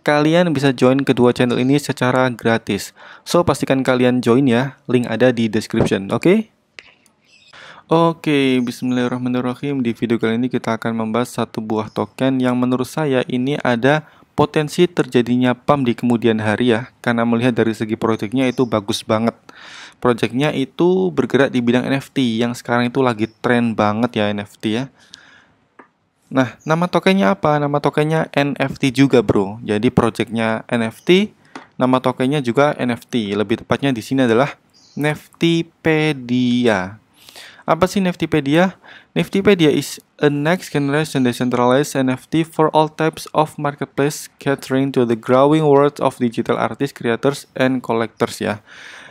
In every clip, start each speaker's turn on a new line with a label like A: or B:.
A: kalian bisa join kedua channel ini secara gratis. So, pastikan kalian join ya, link ada di description, oke? Okay? Oke, okay, bismillahirrahmanirrahim. Di video kali ini kita akan membahas satu buah token yang menurut saya ini ada potensi terjadinya pump di kemudian hari ya, karena melihat dari segi proyeknya itu bagus banget. Proyeknya itu bergerak di bidang NFT yang sekarang itu lagi tren banget ya NFT ya. Nah, nama tokennya apa? Nama tokennya NFT juga, bro. Jadi projectnya NFT, nama tokennya juga NFT. Lebih tepatnya di sini adalah Neftipedia. Apa sih Neftipedia? Neftipedia is a next generation decentralized NFT for all types of marketplace catering to the growing world of digital artists, creators, and collectors ya.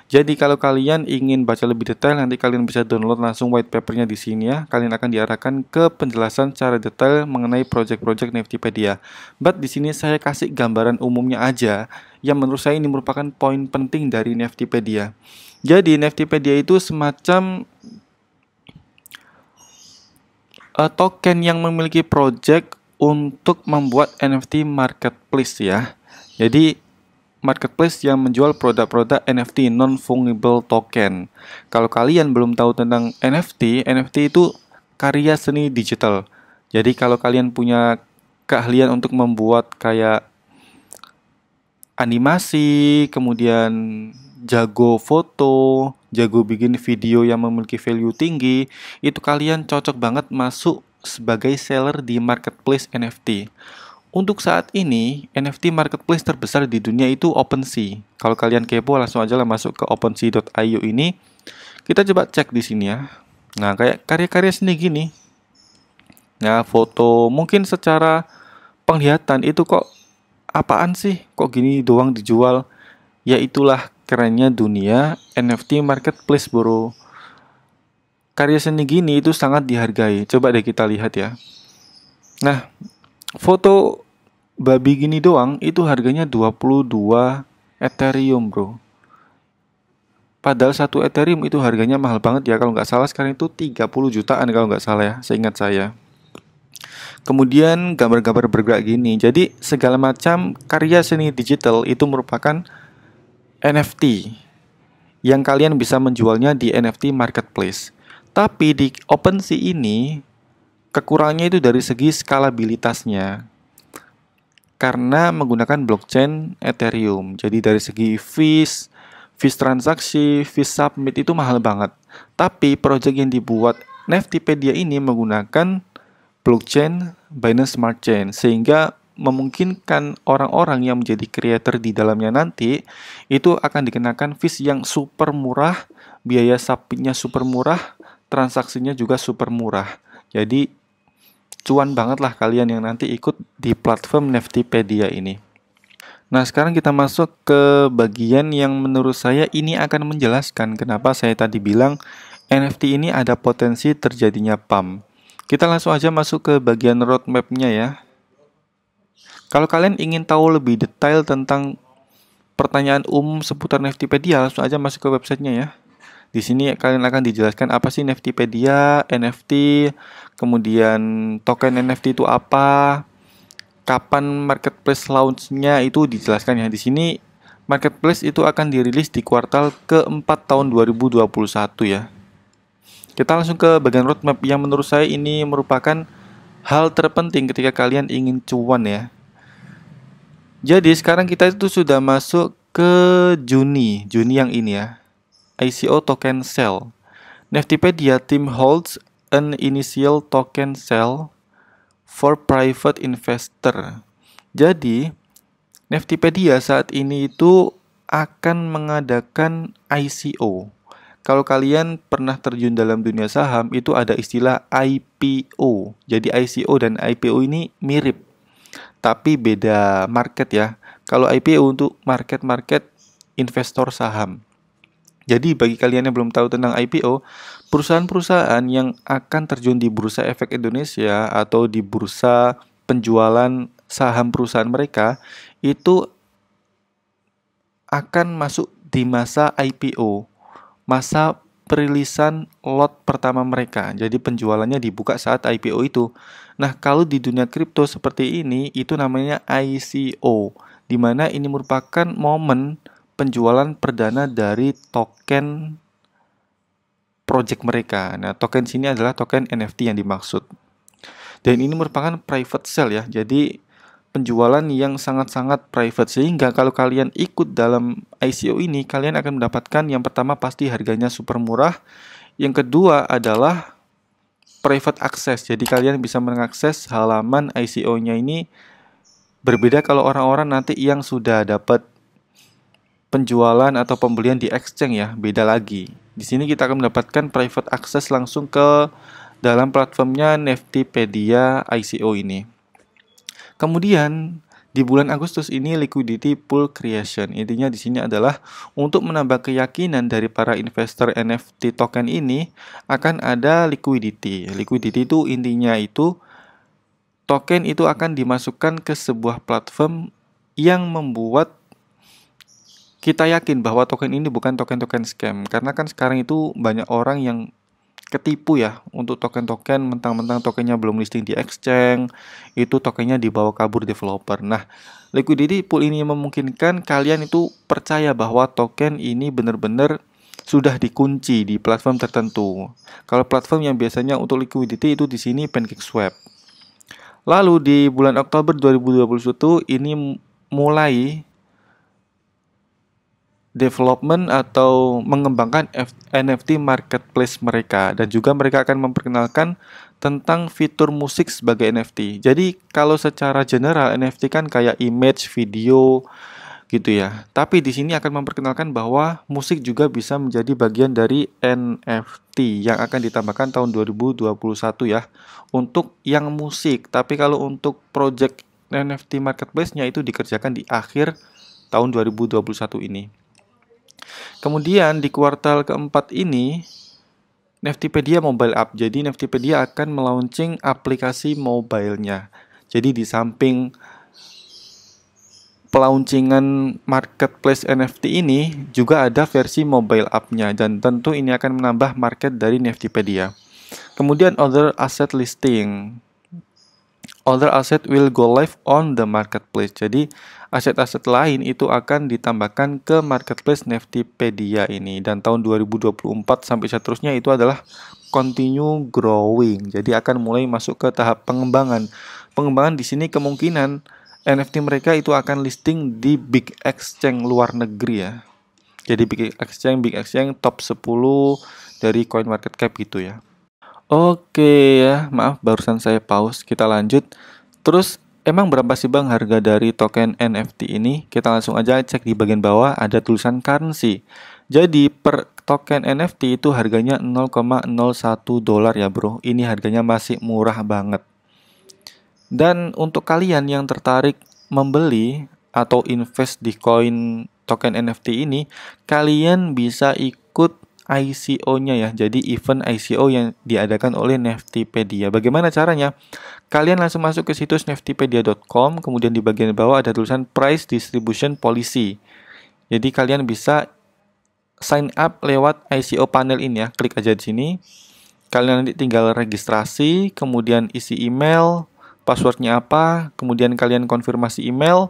A: Jadi kalau kalian ingin baca lebih detail, nanti kalian bisa download langsung white papernya di sini ya. Kalian akan diarahkan ke penjelasan secara detail mengenai project-project Niftypedia. But di sini saya kasih gambaran umumnya aja, yang menurut saya ini merupakan poin penting dari Niftypedia. Jadi Niftypedia itu semacam uh, token yang memiliki project untuk membuat NFT marketplace ya. Jadi marketplace yang menjual produk-produk NFT non-fungible token. Kalau kalian belum tahu tentang NFT, NFT itu karya seni digital. Jadi kalau kalian punya keahlian untuk membuat kayak animasi, kemudian jago foto, jago bikin video yang memiliki value tinggi, itu kalian cocok banget masuk sebagai seller di marketplace NFT. Untuk saat ini, NFT marketplace terbesar di dunia itu OpenSea. Kalau kalian kepo, langsung aja lah masuk ke OpenSea.io e ini. Kita coba cek di sini ya. Nah, kayak karya-karya seni gini. Nah, foto mungkin secara penglihatan itu kok apaan sih? Kok gini doang dijual? Ya itulah kerennya dunia NFT marketplace, bro. Karya seni gini itu sangat dihargai. Coba deh kita lihat ya. Nah, foto babi gini doang itu harganya 22 Ethereum bro Padahal satu Ethereum itu harganya mahal banget ya Kalau nggak salah sekarang itu 30 jutaan kalau nggak salah ya Seingat saya Kemudian gambar-gambar bergerak gini Jadi segala macam karya seni digital itu merupakan NFT Yang kalian bisa menjualnya di NFT marketplace Tapi di OpenSea ini Kekurangnya itu dari segi skalabilitasnya. Karena menggunakan blockchain Ethereum. Jadi dari segi fees, fees transaksi, fees submit itu mahal banget. Tapi project yang dibuat Neftipedia ini menggunakan blockchain Binance Smart Chain sehingga memungkinkan orang-orang yang menjadi creator di dalamnya nanti itu akan dikenakan fees yang super murah, biaya submitnya super murah, transaksinya juga super murah. Jadi cuan banget lah kalian yang nanti ikut di platform Neftipedia ini. Nah, sekarang kita masuk ke bagian yang menurut saya ini akan menjelaskan kenapa saya tadi bilang NFT ini ada potensi terjadinya pump. Kita langsung aja masuk ke bagian roadmapnya ya. Kalau kalian ingin tahu lebih detail tentang pertanyaan umum seputar Neftipedia, langsung aja masuk ke websitenya ya. Di sini kalian akan dijelaskan apa sih NFTpedia, NFT, kemudian token NFT itu apa, kapan marketplace launch-nya itu dijelaskan ya. Di sini marketplace itu akan dirilis di kuartal keempat tahun 2021 ya. Kita langsung ke bagian roadmap yang menurut saya ini merupakan hal terpenting ketika kalian ingin cuan ya. Jadi sekarang kita itu sudah masuk ke Juni, Juni yang ini ya. ICO token sell. Neftipedia team holds an initial token sell for private investor. Jadi, Neftipedia saat ini itu akan mengadakan ICO. Kalau kalian pernah terjun dalam dunia saham, itu ada istilah IPO. Jadi ICO dan IPO ini mirip, tapi beda market ya. Kalau IPO untuk market-market investor saham. Jadi bagi kalian yang belum tahu tentang IPO, perusahaan-perusahaan yang akan terjun di Bursa Efek Indonesia atau di bursa penjualan saham perusahaan mereka itu akan masuk di masa IPO, masa perilisan lot pertama mereka. Jadi penjualannya dibuka saat IPO itu. Nah, kalau di dunia kripto seperti ini itu namanya ICO, di mana ini merupakan momen penjualan perdana dari token project mereka. Nah, token sini adalah token NFT yang dimaksud. Dan ini merupakan private sale ya. Jadi penjualan yang sangat-sangat private sehingga kalau kalian ikut dalam ICO ini kalian akan mendapatkan yang pertama pasti harganya super murah. Yang kedua adalah private access. Jadi kalian bisa mengakses halaman ICO-nya ini berbeda kalau orang-orang nanti yang sudah dapat penjualan atau pembelian di exchange ya, beda lagi. Di sini kita akan mendapatkan private access langsung ke dalam platformnya NFTpedia ICO ini. Kemudian di bulan Agustus ini liquidity pool creation. Intinya di sini adalah untuk menambah keyakinan dari para investor NFT token ini akan ada liquidity. Liquidity itu intinya itu token itu akan dimasukkan ke sebuah platform yang membuat kita yakin bahwa token ini bukan token-token scam karena kan sekarang itu banyak orang yang ketipu ya untuk token-token mentang-mentang tokennya belum listing di exchange itu tokennya dibawa kabur developer nah liquidity pool ini memungkinkan kalian itu percaya bahwa token ini benar-benar sudah dikunci di platform tertentu kalau platform yang biasanya untuk liquidity itu di sini PancakeSwap lalu di bulan Oktober 2021 ini mulai development atau mengembangkan F NFT marketplace mereka dan juga mereka akan memperkenalkan tentang fitur musik sebagai NFT. Jadi kalau secara general NFT kan kayak image, video gitu ya. Tapi di sini akan memperkenalkan bahwa musik juga bisa menjadi bagian dari NFT yang akan ditambahkan tahun 2021 ya untuk yang musik. Tapi kalau untuk project NFT marketplace-nya itu dikerjakan di akhir tahun 2021 ini. Kemudian di kuartal keempat ini Neftipedia mobile app. Jadi Neftipedia akan melaunching aplikasi mobile Jadi di samping pelauncingan marketplace NFT ini juga ada versi mobile app-nya dan tentu ini akan menambah market dari Neftipedia. Kemudian other asset listing. Other asset will go live on the marketplace. Jadi aset-aset lain itu akan ditambahkan ke marketplace Neftipedia ini dan tahun 2024 sampai seterusnya itu adalah continue growing. Jadi akan mulai masuk ke tahap pengembangan. Pengembangan di sini kemungkinan NFT mereka itu akan listing di big exchange luar negeri ya. Jadi big exchange, big exchange top 10 dari coin market cap gitu ya. Oke ya, maaf barusan saya pause. Kita lanjut. Terus Emang berapa sih bang harga dari token NFT ini? Kita langsung aja cek di bagian bawah ada tulisan currency. Jadi per token NFT itu harganya 0,01 dolar ya bro. Ini harganya masih murah banget. Dan untuk kalian yang tertarik membeli atau invest di koin token NFT ini, kalian bisa ikut ICO-nya ya. Jadi event ICO yang diadakan oleh Neftipedia. Bagaimana caranya? Kalian langsung masuk ke situs neftipedia.com, kemudian di bagian bawah ada tulisan Price Distribution Policy. Jadi kalian bisa sign up lewat ICO panel ini ya. Klik aja di sini. Kalian nanti tinggal registrasi, kemudian isi email, passwordnya apa, kemudian kalian konfirmasi email,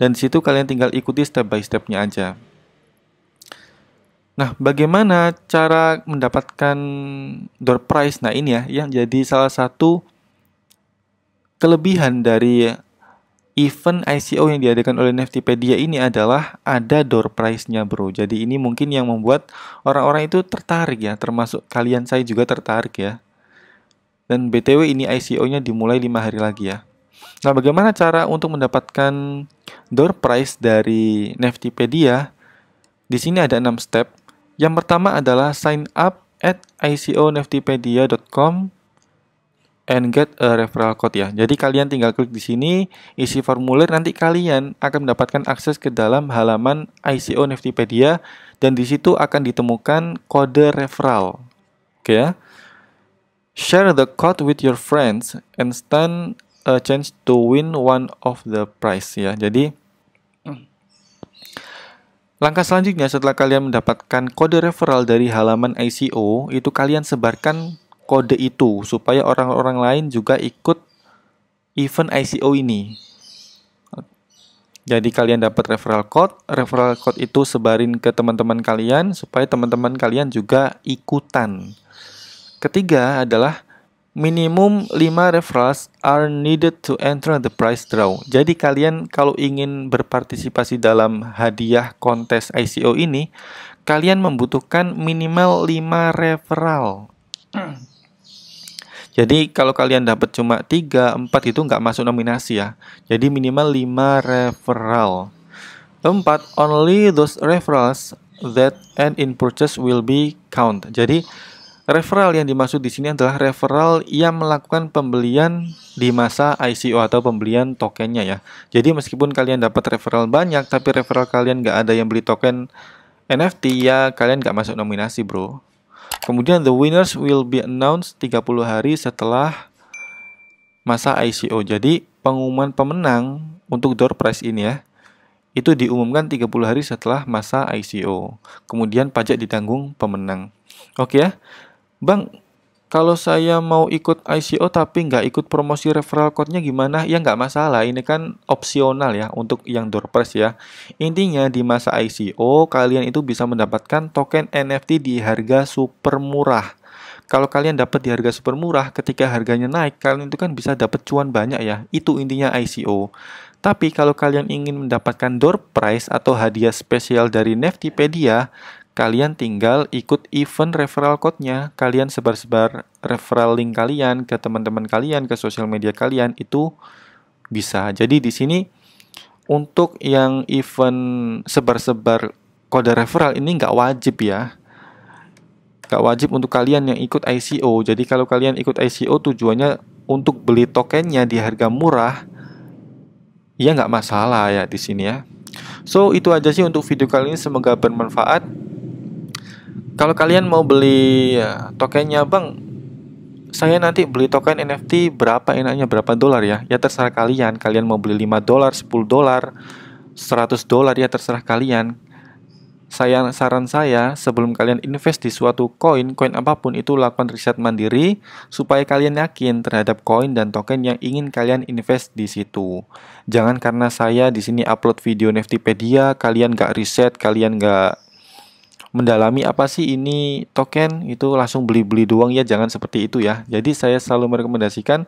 A: dan di situ kalian tinggal ikuti step by stepnya aja. Nah, bagaimana cara mendapatkan door prize? Nah, ini ya yang jadi salah satu kelebihan dari event ICO yang diadakan oleh NFTpedia ini adalah ada door prize-nya, Bro. Jadi ini mungkin yang membuat orang-orang itu tertarik ya, termasuk kalian saya juga tertarik ya. Dan BTW ini ICO-nya dimulai 5 hari lagi ya. Nah, bagaimana cara untuk mendapatkan door prize dari NFTpedia? Di sini ada enam step. Yang pertama adalah sign up at iconeftipedia.com and get a referral code ya. Jadi kalian tinggal klik di sini, isi formulir nanti kalian akan mendapatkan akses ke dalam halaman ICO dan di situ akan ditemukan kode referral. Oke ya. Share the code with your friends and stand a chance to win one of the prize ya. Jadi hmm. Langkah selanjutnya setelah kalian mendapatkan kode referral dari halaman ICO, itu kalian sebarkan kode itu supaya orang-orang lain juga ikut event ICO ini. Jadi kalian dapat referral code, referral code itu sebarin ke teman-teman kalian supaya teman-teman kalian juga ikutan. Ketiga adalah minimum 5 referrals are needed to enter the prize draw. Jadi kalian kalau ingin berpartisipasi dalam hadiah kontes ICO ini, kalian membutuhkan minimal 5 referral. Hmm. Jadi kalau kalian dapat cuma 3, 4 itu nggak masuk nominasi ya. Jadi minimal 5 referral. 4. Only those referrals that end in purchase will be count. Jadi Referral yang dimaksud di sini adalah referral yang melakukan pembelian di masa ICO atau pembelian tokennya ya. Jadi meskipun kalian dapat referral banyak, tapi referral kalian nggak ada yang beli token NFT ya, kalian nggak masuk nominasi bro. Kemudian the winners will be announced 30 hari setelah masa ICO. Jadi pengumuman pemenang untuk door prize ini ya, itu diumumkan 30 hari setelah masa ICO. Kemudian pajak ditanggung pemenang. Oke okay ya. Bang, kalau saya mau ikut ICO tapi nggak ikut promosi referral code-nya gimana? Ya nggak masalah, ini kan opsional ya untuk yang doorpress ya. Intinya di masa ICO, kalian itu bisa mendapatkan token NFT di harga super murah. Kalau kalian dapat di harga super murah, ketika harganya naik, kalian itu kan bisa dapat cuan banyak ya. Itu intinya ICO. Tapi kalau kalian ingin mendapatkan door prize atau hadiah spesial dari Neftipedia, kalian tinggal ikut event referral code-nya. Kalian sebar-sebar referral link kalian ke teman-teman kalian, ke sosial media kalian, itu bisa. Jadi di sini untuk yang event sebar-sebar kode referral ini nggak wajib ya. Nggak wajib untuk kalian yang ikut ICO. Jadi kalau kalian ikut ICO tujuannya untuk beli tokennya di harga murah, ya nggak masalah ya di sini ya. So itu aja sih untuk video kali ini semoga bermanfaat kalau kalian mau beli ya, tokennya bang saya nanti beli token NFT berapa enaknya berapa dolar ya ya terserah kalian kalian mau beli 5 dolar 10 dolar 100 dolar ya terserah kalian saya saran saya sebelum kalian invest di suatu koin koin apapun itu lakukan riset mandiri supaya kalian yakin terhadap koin dan token yang ingin kalian invest di situ jangan karena saya di sini upload video NFTpedia kalian gak riset kalian gak mendalami apa sih ini token itu langsung beli-beli doang ya jangan seperti itu ya jadi saya selalu merekomendasikan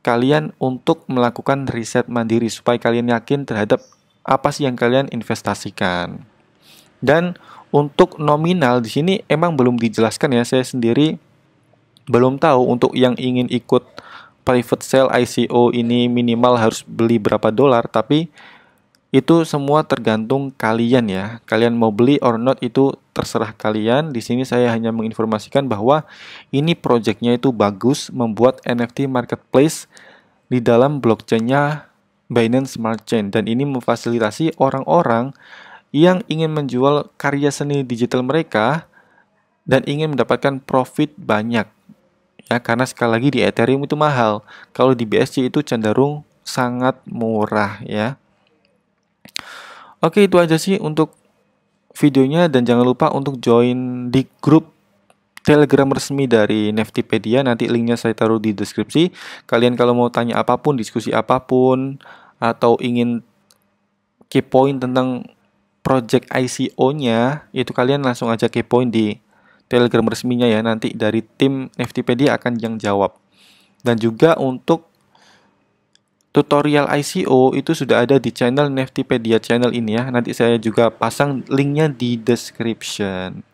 A: kalian untuk melakukan riset mandiri supaya kalian yakin terhadap apa sih yang kalian investasikan dan untuk nominal di sini emang belum dijelaskan ya saya sendiri belum tahu untuk yang ingin ikut private sale ICO ini minimal harus beli berapa dolar tapi itu semua tergantung kalian ya. Kalian mau beli or not itu terserah kalian. Di sini saya hanya menginformasikan bahwa ini projectnya itu bagus membuat NFT marketplace di dalam blockchainnya Binance Smart Chain dan ini memfasilitasi orang-orang yang ingin menjual karya seni digital mereka dan ingin mendapatkan profit banyak. Ya, karena sekali lagi di Ethereum itu mahal. Kalau di BSC itu cenderung sangat murah ya. Oke, itu aja sih untuk videonya dan jangan lupa untuk join di grup Telegram resmi dari Neftipedia. Nanti linknya saya taruh di deskripsi. Kalian kalau mau tanya apapun, diskusi apapun, atau ingin kepoin tentang project ICO-nya, itu kalian langsung aja kepoin di Telegram resminya ya. Nanti dari tim Neftipedia akan yang jawab. Dan juga untuk tutorial ICO itu sudah ada di channel Neftipedia channel ini ya. Nanti saya juga pasang linknya di description.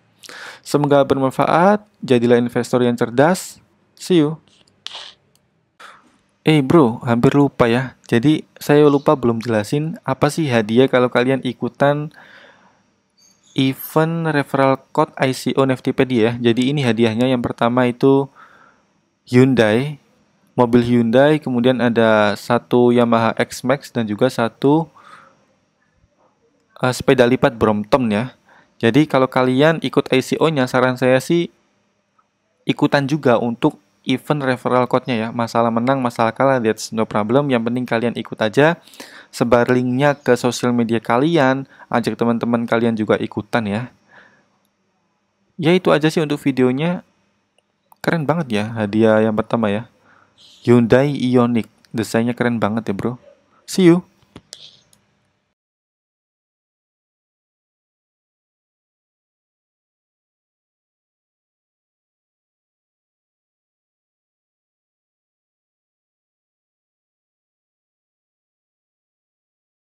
A: Semoga bermanfaat, jadilah investor yang cerdas. See you. Eh hey bro, hampir lupa ya. Jadi saya lupa belum jelasin apa sih hadiah kalau kalian ikutan event referral code ICO Neftipedia ya. Jadi ini hadiahnya yang pertama itu Hyundai mobil Hyundai, kemudian ada satu Yamaha X-Max dan juga satu uh, sepeda lipat Brompton ya. Jadi kalau kalian ikut ICO-nya, saran saya sih ikutan juga untuk event referral code-nya ya. Masalah menang, masalah kalah, that's no problem. Yang penting kalian ikut aja. Sebar link-nya ke sosial media kalian. Ajak teman-teman kalian juga ikutan ya. Ya itu aja sih untuk videonya. Keren banget ya hadiah yang pertama ya. Hyundai Ioniq. Desainnya keren banget ya bro. See you.